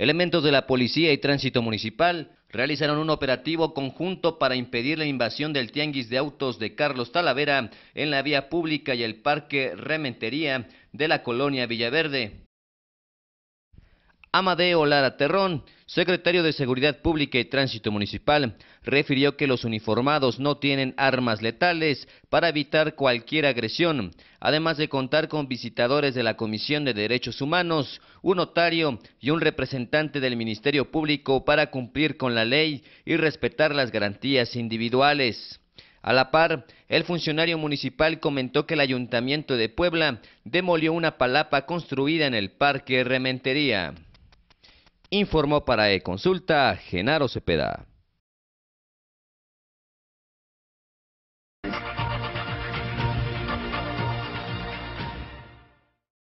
Elementos de la policía y tránsito municipal realizaron un operativo conjunto para impedir la invasión del tianguis de autos de Carlos Talavera en la vía pública y el parque Rementería de la colonia Villaverde. Amadeo Lara Terrón, secretario de Seguridad Pública y Tránsito Municipal, refirió que los uniformados no tienen armas letales para evitar cualquier agresión, además de contar con visitadores de la Comisión de Derechos Humanos, un notario y un representante del Ministerio Público para cumplir con la ley y respetar las garantías individuales. A la par, el funcionario municipal comentó que el Ayuntamiento de Puebla demolió una palapa construida en el Parque Rementería. Informó para E-Consulta Genaro Cepeda.